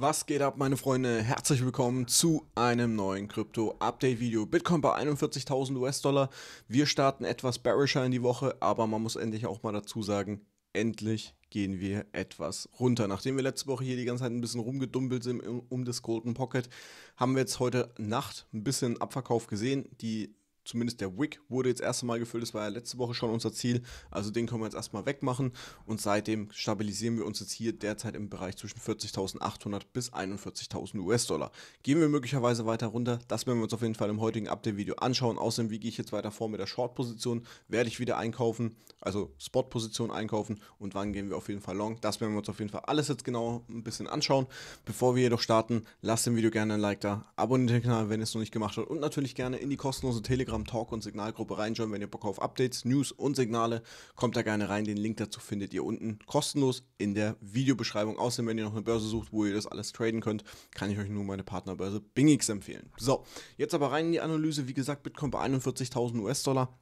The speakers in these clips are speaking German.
Was geht ab, meine Freunde? Herzlich willkommen zu einem neuen Krypto-Update-Video. Bitcoin bei 41.000 US-Dollar. Wir starten etwas bearischer in die Woche, aber man muss endlich auch mal dazu sagen, endlich gehen wir etwas runter. Nachdem wir letzte Woche hier die ganze Zeit ein bisschen rumgedumpelt sind um das Golden Pocket, haben wir jetzt heute Nacht ein bisschen Abverkauf gesehen. Die zumindest der Wick wurde jetzt erst einmal gefüllt. Das war ja letzte Woche schon unser Ziel. Also den können wir jetzt erstmal wegmachen. Und seitdem stabilisieren wir uns jetzt hier derzeit im Bereich zwischen 40.800 bis 41.000 US-Dollar. Gehen wir möglicherweise weiter runter. Das werden wir uns auf jeden Fall im heutigen Update-Video anschauen. Außerdem, wie gehe ich jetzt weiter vor mit der Short-Position? Werde ich wieder einkaufen, also Spot-Position einkaufen? Und wann gehen wir auf jeden Fall long? Das werden wir uns auf jeden Fall alles jetzt genau ein bisschen anschauen. Bevor wir jedoch starten, lasst dem Video gerne ein Like da, abonniert den Kanal, wenn ihr es noch nicht gemacht habt und natürlich gerne in die kostenlose Telegram Talk und Signalgruppe reinschauen, wenn ihr Bock auf Updates, News und Signale. Kommt da gerne rein. Den Link dazu findet ihr unten kostenlos in der Videobeschreibung. Außerdem, wenn ihr noch eine Börse sucht, wo ihr das alles traden könnt, kann ich euch nur meine Partnerbörse BingX empfehlen. So, jetzt aber rein in die Analyse. Wie gesagt, Bitcoin bei 41.000 US-Dollar.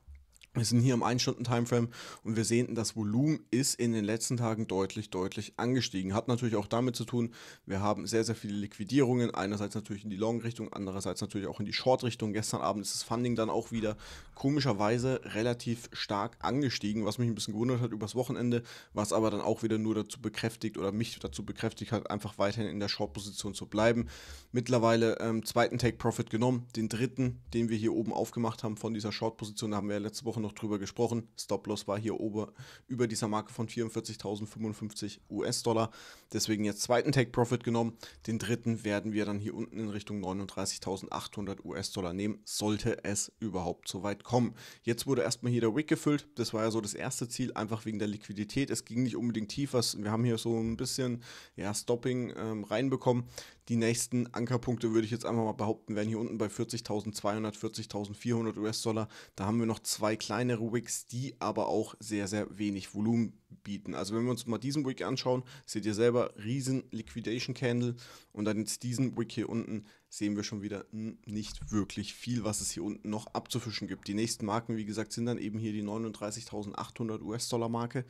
Wir sind hier im 1-Stunden-Timeframe und wir sehen, das Volumen ist in den letzten Tagen deutlich, deutlich angestiegen. Hat natürlich auch damit zu tun, wir haben sehr, sehr viele Liquidierungen. Einerseits natürlich in die Long-Richtung, andererseits natürlich auch in die Short-Richtung. Gestern Abend ist das Funding dann auch wieder komischerweise relativ stark angestiegen, was mich ein bisschen gewundert hat übers Wochenende, was aber dann auch wieder nur dazu bekräftigt oder mich dazu bekräftigt hat, einfach weiterhin in der Short-Position zu bleiben. Mittlerweile ähm, zweiten Take-Profit genommen, den dritten, den wir hier oben aufgemacht haben von dieser Short-Position, da haben wir ja letzte Woche noch noch drüber gesprochen. Stop-Loss war hier ober, über dieser Marke von 44.055 US-Dollar. Deswegen jetzt zweiten Take-Profit genommen. Den dritten werden wir dann hier unten in Richtung 39.800 US-Dollar nehmen, sollte es überhaupt so weit kommen. Jetzt wurde erstmal hier der Wick gefüllt. Das war ja so das erste Ziel, einfach wegen der Liquidität. Es ging nicht unbedingt tiefer. Wir haben hier so ein bisschen ja, Stopping ähm, reinbekommen. Die nächsten Ankerpunkte würde ich jetzt einfach mal behaupten, wären hier unten bei 40.200, 40.400 US-Dollar. Da haben wir noch zwei kleine kleinere Wigs, die aber auch sehr, sehr wenig Volumen bieten. Also wenn wir uns mal diesen Wick anschauen, seht ihr selber riesen Liquidation Candle und dann jetzt diesen Wick hier unten sehen wir schon wieder nicht wirklich viel, was es hier unten noch abzufischen gibt. Die nächsten Marken, wie gesagt, sind dann eben hier die 39.800 US-Dollar Marke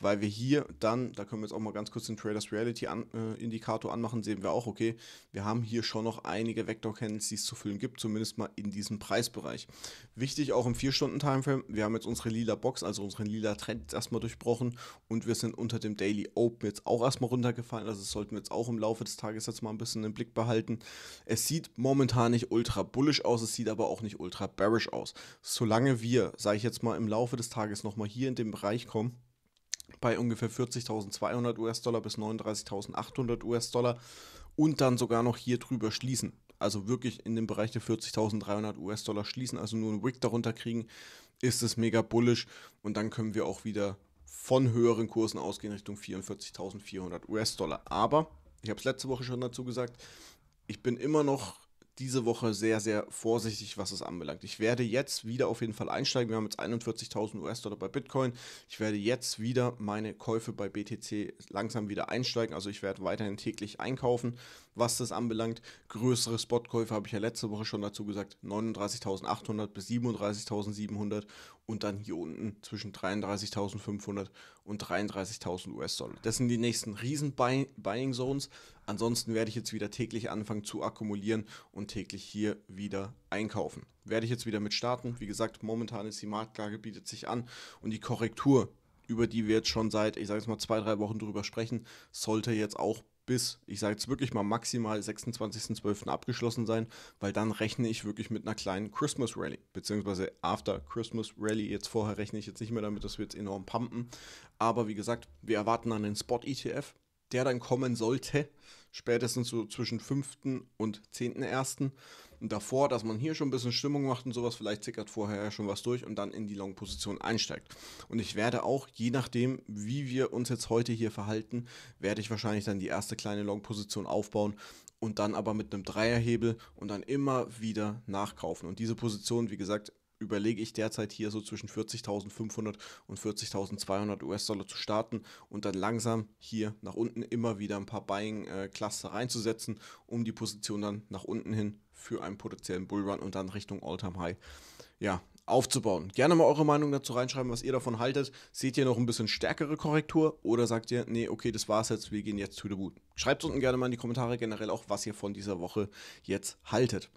weil wir hier dann, da können wir jetzt auch mal ganz kurz den Traders Reality an, äh, Indikator anmachen, sehen wir auch, okay, wir haben hier schon noch einige Vector Candles, die es zu füllen gibt, zumindest mal in diesem Preisbereich. Wichtig auch im 4-Stunden-Timeframe, wir haben jetzt unsere lila Box, also unseren lila Trend jetzt erstmal durchbrochen und wir sind unter dem Daily Open jetzt auch erstmal runtergefallen, also das sollten wir jetzt auch im Laufe des Tages jetzt mal ein bisschen im Blick behalten. Es sieht momentan nicht ultra bullish aus, es sieht aber auch nicht ultra bearish aus. Solange wir, sage ich jetzt mal, im Laufe des Tages nochmal hier in den Bereich kommen, bei ungefähr 40.200 US-Dollar bis 39.800 US-Dollar und dann sogar noch hier drüber schließen. Also wirklich in dem Bereich der 40.300 US-Dollar schließen, also nur einen Wick darunter kriegen, ist es mega bullish und dann können wir auch wieder von höheren Kursen ausgehen Richtung 44.400 US-Dollar. Aber, ich habe es letzte Woche schon dazu gesagt, ich bin immer noch diese Woche sehr, sehr vorsichtig, was es anbelangt. Ich werde jetzt wieder auf jeden Fall einsteigen. Wir haben jetzt 41.000 US-Dollar bei Bitcoin. Ich werde jetzt wieder meine Käufe bei BTC langsam wieder einsteigen. Also ich werde weiterhin täglich einkaufen was das anbelangt. Größere Spotkäufe habe ich ja letzte Woche schon dazu gesagt, 39.800 bis 37.700 und dann hier unten zwischen 33.500 und 33.000 US-Dollar. Das sind die nächsten riesen Buy Buying Zones. Ansonsten werde ich jetzt wieder täglich anfangen zu akkumulieren und täglich hier wieder einkaufen. Werde ich jetzt wieder mit starten. Wie gesagt, momentan ist die Marktlage, bietet sich an und die Korrektur über die wir jetzt schon seit, ich sage es mal, zwei, drei Wochen drüber sprechen, sollte jetzt auch bis, ich sage jetzt wirklich mal maximal 26.12. abgeschlossen sein, weil dann rechne ich wirklich mit einer kleinen Christmas Rally, beziehungsweise After Christmas Rally. Jetzt vorher rechne ich jetzt nicht mehr damit, dass wir jetzt enorm pumpen. Aber wie gesagt, wir erwarten dann den Spot ETF, der dann kommen sollte, spätestens so zwischen 5. und 10.01 davor, dass man hier schon ein bisschen Stimmung macht und sowas, vielleicht sickert vorher schon was durch und dann in die Long-Position einsteigt. Und ich werde auch, je nachdem, wie wir uns jetzt heute hier verhalten, werde ich wahrscheinlich dann die erste kleine Long-Position aufbauen und dann aber mit einem Dreierhebel und dann immer wieder nachkaufen. Und diese Position, wie gesagt, überlege ich derzeit hier so zwischen 40.500 und 40.200 US-Dollar zu starten und dann langsam hier nach unten immer wieder ein paar Buying-Cluster äh, reinzusetzen, um die Position dann nach unten hin für einen potenziellen Bullrun und dann Richtung all time High ja, aufzubauen. Gerne mal eure Meinung dazu reinschreiben, was ihr davon haltet. Seht ihr noch ein bisschen stärkere Korrektur oder sagt ihr, nee, okay, das war's jetzt, wir gehen jetzt zu the boot. Schreibt unten gerne mal in die Kommentare generell auch, was ihr von dieser Woche jetzt haltet.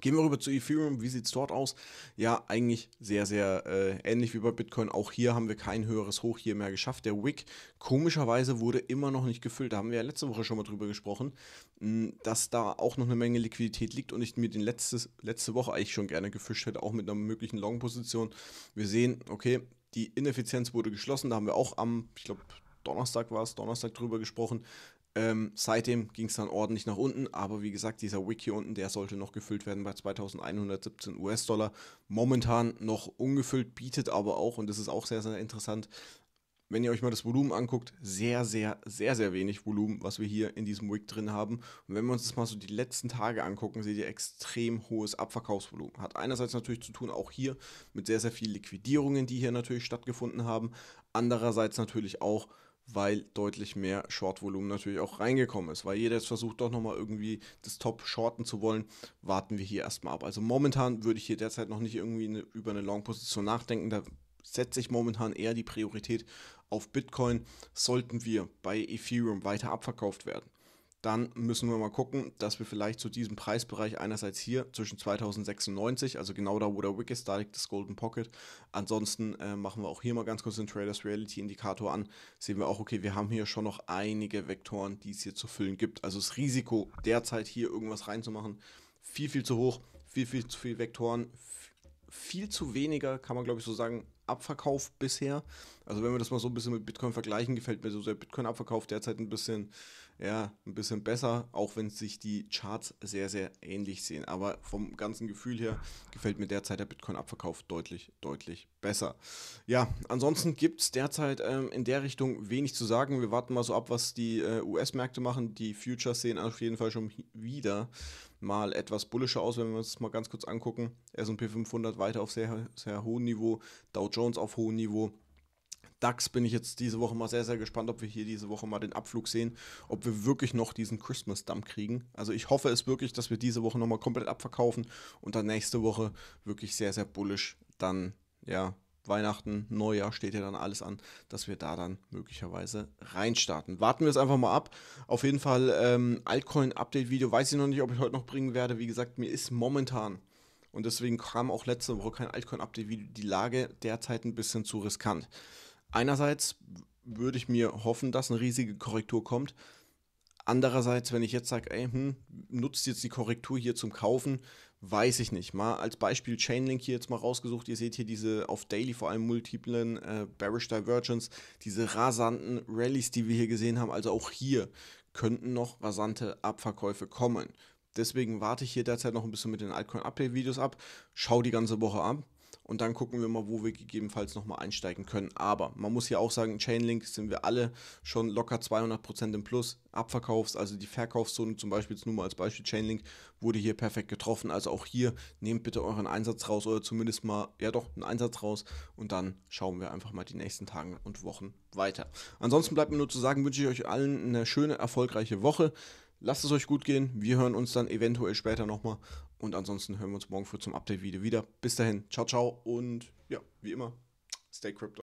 Gehen wir rüber zu Ethereum. Wie sieht es dort aus? Ja, eigentlich sehr, sehr äh, ähnlich wie bei Bitcoin. Auch hier haben wir kein höheres Hoch hier mehr geschafft. Der Wick, komischerweise, wurde immer noch nicht gefüllt. Da haben wir ja letzte Woche schon mal drüber gesprochen, mh, hm, dass da auch noch eine Menge Liquidität liegt und ich mir den letztes, letzte Woche eigentlich schon gerne gefischt hätte, auch mit einer möglichen Long-Position. Wir sehen, okay, die Ineffizienz wurde geschlossen. Da haben wir auch am, ich glaube, Donnerstag war es, Donnerstag drüber gesprochen. Ähm, seitdem ging es dann ordentlich nach unten, aber wie gesagt, dieser Wick hier unten, der sollte noch gefüllt werden bei 2117 US-Dollar. Momentan noch ungefüllt, bietet aber auch, und das ist auch sehr, sehr interessant, wenn ihr euch mal das Volumen anguckt, sehr, sehr, sehr, sehr wenig Volumen, was wir hier in diesem Wick drin haben. Und wenn wir uns das mal so die letzten Tage angucken, seht ihr extrem hohes Abverkaufsvolumen. Hat einerseits natürlich zu tun, auch hier mit sehr, sehr vielen Liquidierungen, die hier natürlich stattgefunden haben. Andererseits natürlich auch weil deutlich mehr Short-Volumen natürlich auch reingekommen ist. Weil jeder jetzt versucht, doch nochmal irgendwie das Top shorten zu wollen, warten wir hier erstmal ab. Also momentan würde ich hier derzeit noch nicht irgendwie eine, über eine Long-Position nachdenken. Da setze ich momentan eher die Priorität auf Bitcoin. Sollten wir bei Ethereum weiter abverkauft werden, dann müssen wir mal gucken, dass wir vielleicht zu diesem Preisbereich einerseits hier zwischen 2096, also genau da, wo der Wick ist, da liegt das Golden Pocket. Ansonsten äh, machen wir auch hier mal ganz kurz den Traders Reality Indikator an. Sehen wir auch, okay, wir haben hier schon noch einige Vektoren, die es hier zu füllen gibt. Also das Risiko derzeit hier irgendwas reinzumachen, viel, viel zu hoch, viel, viel zu viele Vektoren, viel viel zu weniger, kann man glaube ich so sagen, Abverkauf bisher. Also wenn wir das mal so ein bisschen mit Bitcoin vergleichen, gefällt mir so der Bitcoin-Abverkauf derzeit ein bisschen, ja, ein bisschen besser, auch wenn sich die Charts sehr, sehr ähnlich sehen. Aber vom ganzen Gefühl her gefällt mir derzeit der Bitcoin-Abverkauf deutlich, deutlich besser. Ja, ansonsten gibt es derzeit ähm, in der Richtung wenig zu sagen. Wir warten mal so ab, was die äh, US-Märkte machen. Die Futures sehen auf jeden Fall schon wieder mal etwas bullischer aus, wenn wir uns das mal ganz kurz angucken. SP 500 weiter auf sehr, sehr hohem Niveau, Dow Jones auf hohem Niveau. DAX bin ich jetzt diese Woche mal sehr, sehr gespannt, ob wir hier diese Woche mal den Abflug sehen, ob wir wirklich noch diesen Christmas-Dump kriegen. Also ich hoffe es wirklich, dass wir diese Woche nochmal komplett abverkaufen und dann nächste Woche wirklich sehr, sehr bullisch dann, ja, Weihnachten, Neujahr steht ja dann alles an, dass wir da dann möglicherweise reinstarten. Warten wir es einfach mal ab. Auf jeden Fall ähm, Altcoin-Update-Video. Weiß ich noch nicht, ob ich heute noch bringen werde. Wie gesagt, mir ist momentan und deswegen kam auch letzte Woche kein Altcoin-Update-Video. Die Lage derzeit ein bisschen zu riskant. Einerseits würde ich mir hoffen, dass eine riesige Korrektur kommt. Andererseits, wenn ich jetzt sage, ey, hm, nutzt jetzt die Korrektur hier zum Kaufen, weiß ich nicht. Mal als Beispiel Chainlink hier jetzt mal rausgesucht. Ihr seht hier diese auf Daily vor allem multiplen äh, Bearish Divergence, diese rasanten Rallies, die wir hier gesehen haben. Also auch hier könnten noch rasante Abverkäufe kommen. Deswegen warte ich hier derzeit noch ein bisschen mit den Altcoin Update Videos ab. Schau die ganze Woche ab und dann gucken wir mal, wo wir gegebenenfalls nochmal einsteigen können. Aber man muss hier auch sagen, Chainlink sind wir alle schon locker 200% im Plus. Abverkaufs, also die Verkaufszone zum Beispiel, jetzt nur mal als Beispiel Chainlink, wurde hier perfekt getroffen. Also auch hier nehmt bitte euren Einsatz raus oder zumindest mal, ja doch, einen Einsatz raus und dann schauen wir einfach mal die nächsten Tage und Wochen weiter. Ansonsten bleibt mir nur zu sagen, wünsche ich euch allen eine schöne, erfolgreiche Woche. Lasst es euch gut gehen. Wir hören uns dann eventuell später nochmal. Und ansonsten hören wir uns morgen früh zum Update-Video wieder. Bis dahin, ciao, ciao und ja, wie immer, stay crypto.